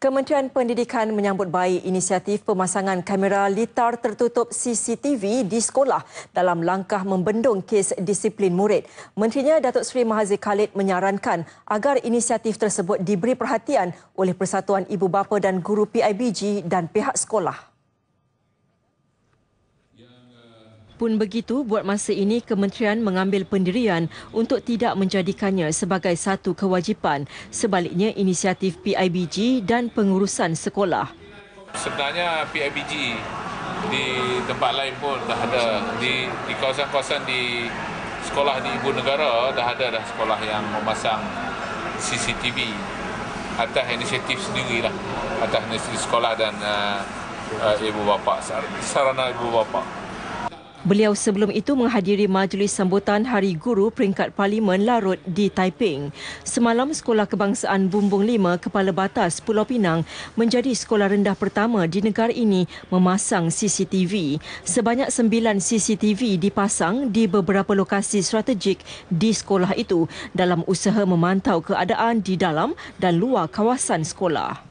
Kementerian Pendidikan menyambut baik inisiatif pemasangan kamera litar tertutup CCTV di sekolah dalam langkah membendung kes disiplin murid. Menterinya Datuk Seri Mahathir Khalid menyarankan agar inisiatif tersebut diberi perhatian oleh Persatuan Ibu Bapa dan Guru PIBG dan pihak sekolah. Walaupun begitu, buat masa ini kementerian mengambil pendirian untuk tidak menjadikannya sebagai satu kewajipan. Sebaliknya, inisiatif PIBG dan pengurusan sekolah. Sebenarnya PIBG di tempat lain pun dah ada di kawasan-kawasan di sekolah di ibu negara dah ada dah sekolah yang memasang CCTV atas inisiatif sendirilah atas inisiatif sekolah dan uh, uh, ibu bapa sarana ibu bapa Beliau sebelum itu menghadiri majlis sambutan Hari Guru peringkat Parlimen Larut di Taiping. Semalam Sekolah Kebangsaan Bumbung Lima, Kepala Batas Pulau Pinang menjadi sekolah rendah pertama di negara ini memasang CCTV. Sebanyak sembilan CCTV dipasang di beberapa lokasi strategik di sekolah itu dalam usaha memantau keadaan di dalam dan luar kawasan sekolah.